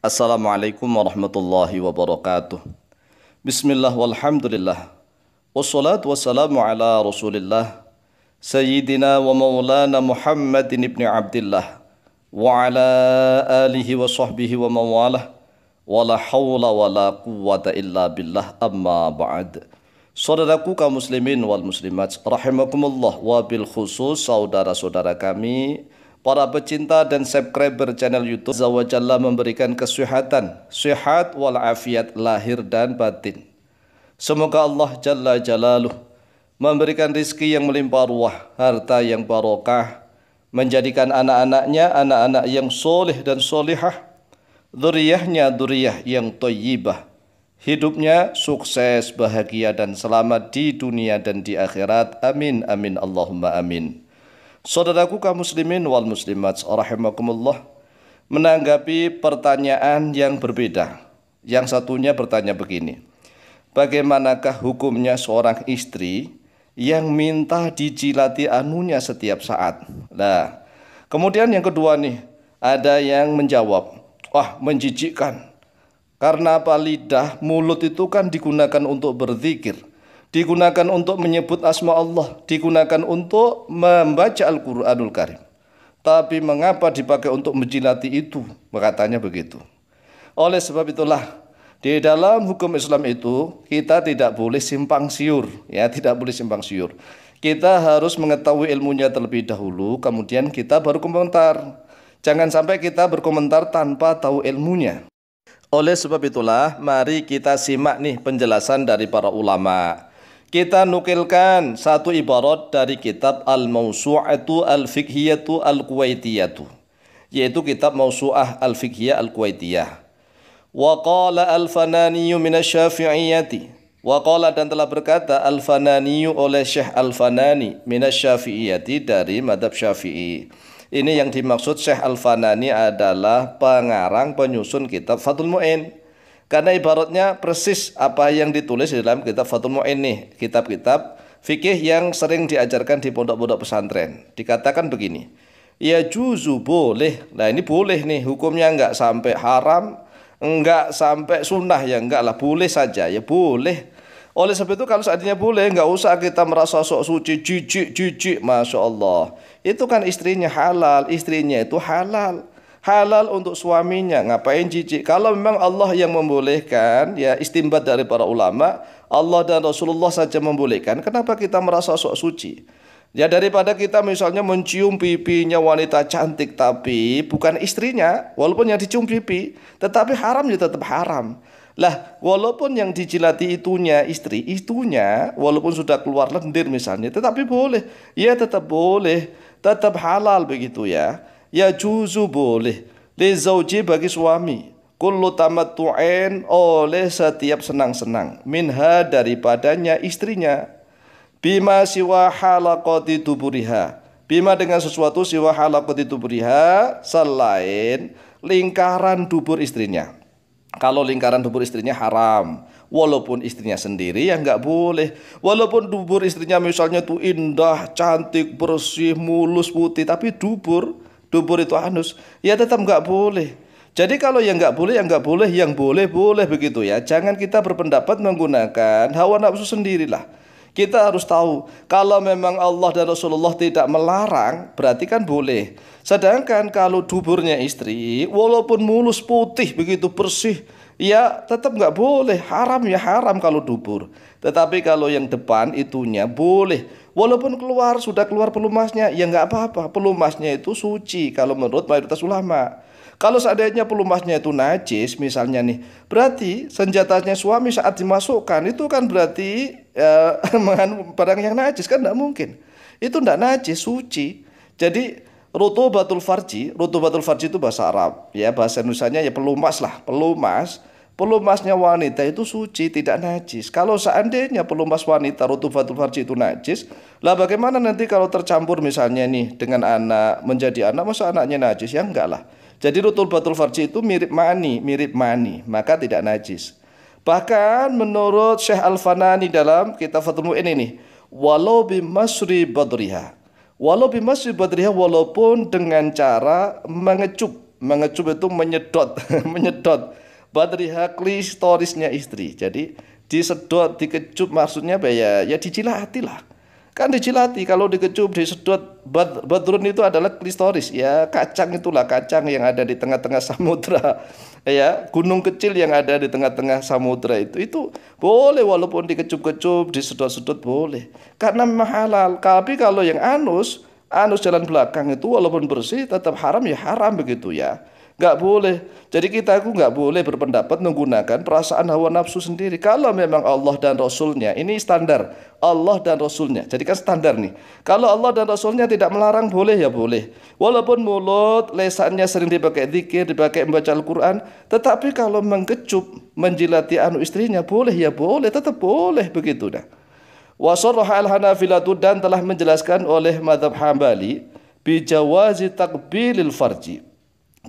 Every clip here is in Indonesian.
Assalamualaikum warahmatullahi wabarakatuh. Bismillah walhamdulillah. Wassalatu wassalamu ala rasulillah. Sayyidina wa maulana Muhammadin ibn Abdullah. Wa ala alihi wa sahbihi wa mawalah. Wa la hawla wa la quwata illa billah amma ba'd. Saudaraku kaum muslimin wal muslimat rahimakumullah wa bil khusus saudara-saudara kami para pecinta dan subscriber channel YouTube Zawajalla memberikan kesehatan, sehat wal afiat lahir dan batin. Semoga Allah Jalla Jalaluh memberikan rizki yang melimpah ruah, harta yang barokah, menjadikan anak-anaknya anak-anak yang soleh dan solehah. duriyahnya duriyah yang toyibah, hidupnya sukses, bahagia dan selamat di dunia dan di akhirat. Amin, amin, Allahumma amin. Saudaraku kaum muslimin wal muslimat rahimakumullah menanggapi pertanyaan yang berbeda. Yang satunya bertanya begini. Bagaimanakah hukumnya seorang istri yang minta dijilati anunya setiap saat? Nah, kemudian yang kedua nih, ada yang menjawab, "Wah, menjijikkan." Karena apa lidah, mulut itu kan digunakan untuk berzikir digunakan untuk menyebut asma Allah, digunakan untuk membaca Al-Qur'anul Karim. Tapi mengapa dipakai untuk menjilati itu? Katanya begitu. Oleh sebab itulah di dalam hukum Islam itu kita tidak boleh simpang siur, ya tidak boleh simpang siur. Kita harus mengetahui ilmunya terlebih dahulu, kemudian kita baru komentar. Jangan sampai kita berkomentar tanpa tahu ilmunya. Oleh sebab itulah, mari kita simak nih penjelasan dari para ulama kita nukilkan satu ibarat dari kitab Al-Mawsu'atu Al-Fiqhiyatu Al-Kuwaitiyatu yaitu kitab Mawsu'ah Al-Fiqhiyah Al-Kuwaitiyah wa qala Al-Fananiyu minasyafi'iyati wa qala dan telah berkata Al-Fananiyu oleh Syekh Al-Fanani minasyafi'iyati dari madhab syafi'i ini yang dimaksud Syekh Al-Fanani adalah pengarang penyusun kitab fatul Mu'in karena ibaratnya persis apa yang ditulis di dalam kitab Fathul Mu'in nih, kitab-kitab fikih yang sering diajarkan di pondok-pondok pesantren. Dikatakan begini, ya juzu boleh. Nah ini boleh nih, hukumnya enggak sampai haram, enggak sampai sunnah ya enggak lah, boleh saja ya boleh. Oleh sebab itu kalau seandainya boleh, enggak usah kita merasa sok suci, jijik, jijik, Masya Allah. Itu kan istrinya halal, istrinya itu halal halal untuk suaminya. Ngapain jijik? Kalau memang Allah yang membolehkan, ya istimbat dari para ulama, Allah dan Rasulullah saja membolehkan. Kenapa kita merasa sok suci? Ya daripada kita misalnya mencium pipinya wanita cantik tapi bukan istrinya, walaupun yang dicium pipi, tetapi haram ya tetap haram. Lah, walaupun yang dijilati itunya istri, itunya walaupun sudah keluar lendir misalnya, tetapi boleh. Ya tetap boleh, tetap halal begitu ya ya juzu boleh li zauji bagi suami kullu tamattu'in oleh setiap senang-senang minha daripadanya istrinya bima siwa halaqati tuburiha bima dengan sesuatu siwa halaqati tuburiha selain lingkaran dubur istrinya kalau lingkaran dubur istrinya haram walaupun istrinya sendiri ya nggak boleh walaupun dubur istrinya misalnya tuh indah cantik bersih mulus putih tapi dubur dubur itu anus, ya tetap nggak boleh. Jadi kalau yang nggak boleh, yang nggak boleh, yang boleh, boleh begitu ya. Jangan kita berpendapat menggunakan hawa nafsu sendirilah. Kita harus tahu kalau memang Allah dan Rasulullah tidak melarang, berarti kan boleh. Sedangkan kalau duburnya istri, walaupun mulus putih begitu bersih, ya tetap nggak boleh. Haram ya haram kalau dubur. Tetapi kalau yang depan itunya boleh. Walaupun keluar, sudah keluar pelumasnya, ya nggak apa-apa. Pelumasnya itu suci kalau menurut mayoritas ulama. Kalau seandainya pelumasnya itu najis misalnya nih, berarti senjatanya suami saat dimasukkan itu kan berarti ya, barang yang najis kan tidak mungkin. Itu tidak najis, suci. Jadi rutubatul farji, rutubatul farji itu bahasa Arab ya, bahasa Indonesia ya pelumas lah, pelumas pelumasnya wanita itu suci, tidak najis. Kalau seandainya pelumas wanita rutubatul farji itu najis, lah bagaimana nanti kalau tercampur misalnya nih dengan anak menjadi anak masa anaknya najis? Ya enggak lah. Jadi rutubatul farji itu mirip mani, mirip mani, maka tidak najis. Bahkan menurut Syekh Al-Fanani dalam kitab Fathul Mu'in ini, walau masri badriha. Walau masri badriha walaupun dengan cara mengecup. Mengecup itu menyedot, menyedot badriha klitorisnya istri. Jadi disedot, dikecup maksudnya apa ya? Ya dijilati lah. Kan dijilati kalau dikecup, disedot bad, badrun itu adalah klistoris ya kacang itulah kacang yang ada di tengah-tengah samudra ya gunung kecil yang ada di tengah-tengah samudra itu itu boleh walaupun dikecup-kecup disedot-sedot boleh karena mahalal. tapi kalau yang anus anus jalan belakang itu walaupun bersih tetap haram ya haram begitu ya Nggak boleh. Jadi kita aku nggak boleh berpendapat menggunakan perasaan hawa nafsu sendiri. Kalau memang Allah dan Rasulnya, ini standar. Allah dan Rasulnya. Jadi kan standar nih. Kalau Allah dan Rasulnya tidak melarang, boleh ya boleh. Walaupun mulut, lesannya sering dipakai zikir, dipakai membaca Al-Quran. Tetapi kalau mengkecup, menjilati anu istrinya, boleh ya boleh. Tetap boleh begitu. dah. Wasarraha al-Hanafilatu dan telah menjelaskan oleh madhab Hambali bijawazi takbilil farji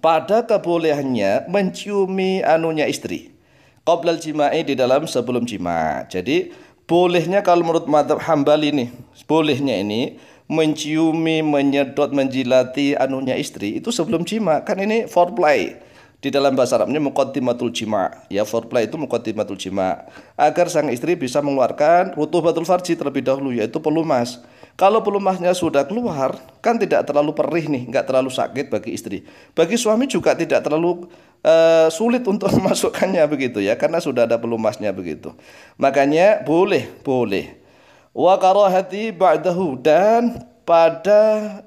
pada kebolehannya menciumi anunya istri. Qoblal jima'i di dalam sebelum jima. Jadi bolehnya kalau menurut madhab hambali ini, bolehnya ini menciumi, menyedot, menjilati anunya istri itu sebelum jima. Kan ini foreplay. Di dalam bahasa Arabnya mukotimatul jima. Ya foreplay itu mukotimatul jima. Agar sang istri bisa mengeluarkan batul farji terlebih dahulu yaitu pelumas. Kalau pelumasnya sudah keluar, kan tidak terlalu perih nih, nggak terlalu sakit bagi istri. Bagi suami juga tidak terlalu uh, sulit untuk memasukkannya begitu ya, karena sudah ada pelumasnya begitu. Makanya boleh, boleh. Wa karohati ba'dahu dan pada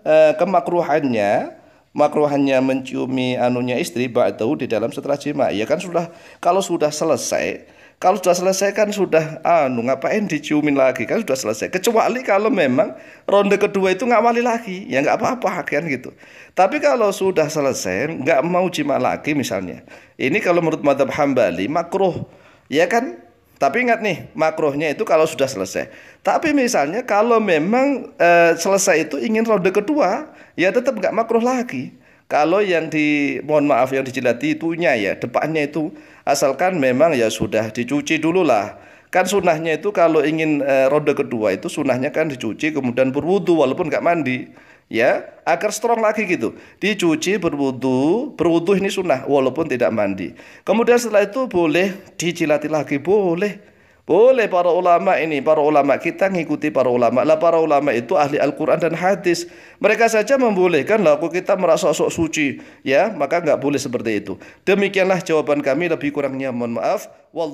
uh, kemakruhannya, makruhannya menciumi anunya istri ba'dahu di dalam setelah jima. Ya kan sudah kalau sudah selesai kalau sudah selesai kan sudah anu ngapain diciumin lagi kan sudah selesai. Kecuali kalau memang ronde kedua itu ngawali lagi, ya nggak apa-apa kan gitu. Tapi kalau sudah selesai nggak mau jima lagi misalnya. Ini kalau menurut madhab Hambali makruh. Ya kan? Tapi ingat nih, makruhnya itu kalau sudah selesai. Tapi misalnya kalau memang e, selesai itu ingin ronde kedua, ya tetap nggak makruh lagi. Kalau yang di mohon maaf yang dijilati itunya ya depannya itu asalkan memang ya sudah dicuci dulu lah. Kan sunnahnya itu kalau ingin e, eh, roda kedua itu sunahnya kan dicuci kemudian berwudu walaupun nggak mandi ya agar strong lagi gitu dicuci berwudu berwudu ini sunnah walaupun tidak mandi kemudian setelah itu boleh dijilati lagi boleh boleh para ulama ini, para ulama kita ngikuti para ulama. Lah para ulama itu ahli Al-Quran dan hadis. Mereka saja membolehkan aku kita merasa sok suci. Ya, maka nggak boleh seperti itu. Demikianlah jawaban kami lebih kurangnya. Mohon maaf. Wallah